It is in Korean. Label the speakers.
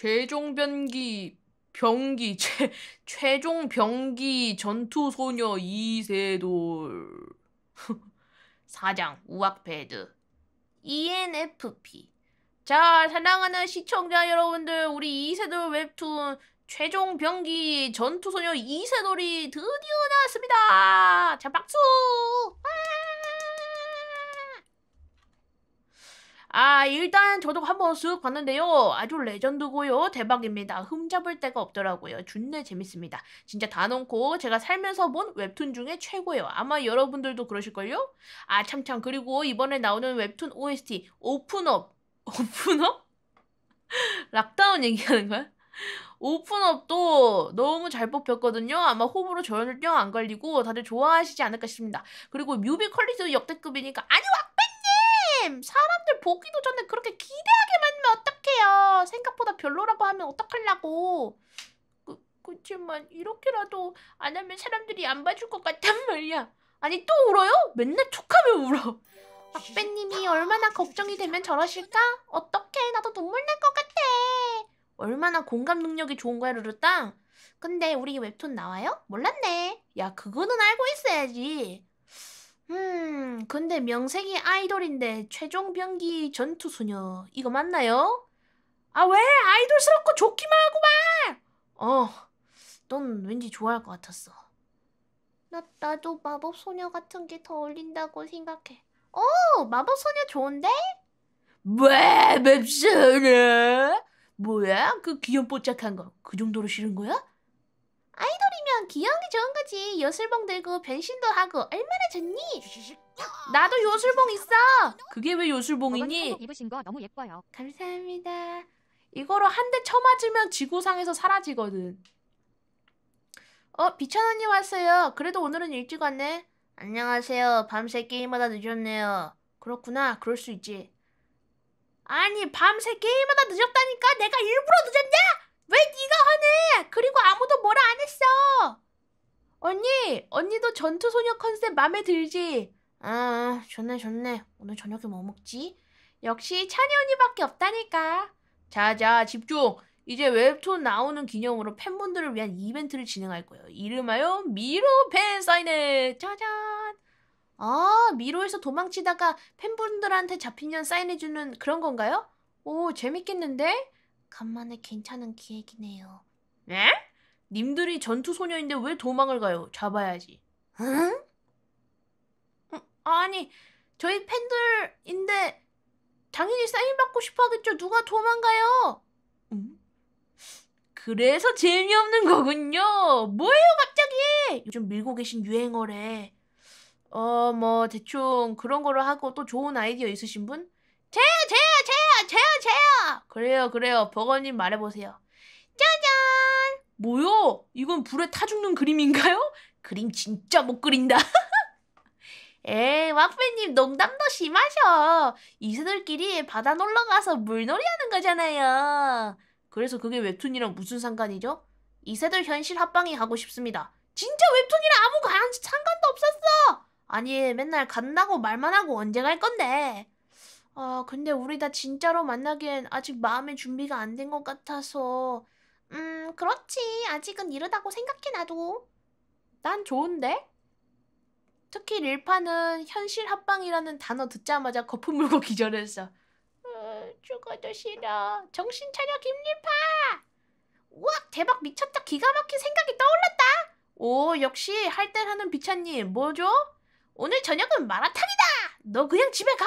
Speaker 1: 최종 변기 병기 최 최종 병기 전투 소녀 이세돌 사장 우악패드 ENFP 자 사랑하는 시청자 여러분들 우리 이세돌 웹툰 최종 병기 전투소녀 이세돌이 드디어 나왔습니다. 자 박수! 아 일단 저도 한번 쓱 봤는데요. 아주 레전드고요. 대박입니다. 흠잡을 데가 없더라고요. 준내 재밌습니다. 진짜 다 놓고 제가 살면서 본 웹툰 중에 최고예요. 아마 여러분들도 그러실걸요? 아 참참 그리고 이번에 나오는 웹툰 OST 오픈업 오픈업? 락다운 얘기하는 거야? 오픈업도 너무 잘 뽑혔거든요. 아마 호불호 전혀 안걸리고 다들 좋아하시지 않을까 싶습니다. 그리고 뮤비 퀄리티도 역대급이니까 아니와 쌤 사람들 보기도 전에 그렇게 기대하게 만면 어떡해요 생각보다 별로라고 하면 어떡하려고 그, 그치만 이렇게라도 안 하면 사람들이 안 봐줄 것 같단 말이야 아니 또 울어요? 맨날 촉하면 울어 박배님이 얼마나 걱정이 되면 저러실까? 어떡해 나도 눈물 날 것 같아 얼마나 공감 능력이 좋은 거야 루루땅 근데 우리 웹툰 나와요? 몰랐네 야 그거는 알고 있어야지 음, 근데 명색이 아이돌인데 최종 병기 전투 소녀 이거 맞나요? 아 왜 아이돌스럽고 좋기만 하고만. 어, 넌 왠지 좋아할 것 같았어. 나 나도 마법 소녀 같은 게 더 어울린다고 생각해. 어 마법 소녀 좋은데? 왜 맵소녀? 뭐야 그 귀염뽀짝한 거 그 정도로 싫은 거야? 아이돌이 기억이 좋은 거지 요술봉 들고 변신도 하고 얼마나 좋니? 나도 요술봉 있어! 그게 왜 요술봉이니? 입으신 거 너무 예뻐요. 감사합니다. 이거로 한 대 쳐맞으면 지구상에서 사라지거든. 어? 비천언니 왔어요. 그래도 오늘은 일찍 왔네. 안녕하세요. 밤새 게임하다 늦었네요. 그렇구나. 그럴 수 있지. 아니 밤새 게임하다 늦었다니까 내가 일부러 늦었냐? 왜 네가 화내? 그리고 아무도 뭐라 안 했어. 언니, 언니도 전투소녀 컨셉 마음에 들지? 아, 좋네, 좋네. 오늘 저녁에 뭐 먹지? 역시 찬이 언니밖에 없다니까. 자, 자, 집중. 이제 웹툰 나오는 기념으로 팬분들을 위한 이벤트를 진행할 거예요. 이름하여 미로 팬 사인회. 짜잔. 아, 미로에서 도망치다가 팬분들한테 잡히면 사인해주는 그런 건가요? 오, 재밌겠는데? 간만에 괜찮은 기획이네요. 네? 님들이 전투 소녀인데 왜 도망을 가요? 잡아야지. 응? 어, 아니 저희 팬들인데 당연히 사인 받고 싶어하겠죠. 누가 도망가요? 그래서 재미없는 거군요. 뭐예요 갑자기? 요즘 밀고 계신 유행어래. 어 뭐 대충 그런 거로 하고 또 좋은 아이디어 있으신 분? 제 제! 저요 저요 그래요 그래요 버거님 말해보세요 짜잔 뭐요 이건 불에 타 죽는 그림인가요? 그림 진짜 못 그린다 에이 왁배님 농담도 심하셔 이세들끼리 바다 놀러가서 물놀이 하는 거잖아요 그래서 그게 웹툰이랑 무슨 상관이죠? 이세돌 현실 합방이 가고 싶습니다. 진짜 웹툰이랑 아무 관, 상관도 없었어! 아니 맨날 간다고 말만 하고 언제 갈 건데 아, 근데 우리 다 진짜로 만나기엔 아직 마음의 준비가 안 된 것 같아서. 음, 그렇지. 아직은 이르다고 생각해, 나도. 난 좋은데? 특히 릴파는 현실 합방이라는 단어 듣자마자 거품 물고 기절했어. 어, 죽어도 싫어. 정신 차려, 김릴파! 우와, 대박 미쳤다. 기가 막힌 생각이 떠올랐다. 오, 역시 할 때 하는 비차님. 뭐죠? 오늘 저녁은 마라탕이다! 너 그냥 집에 가!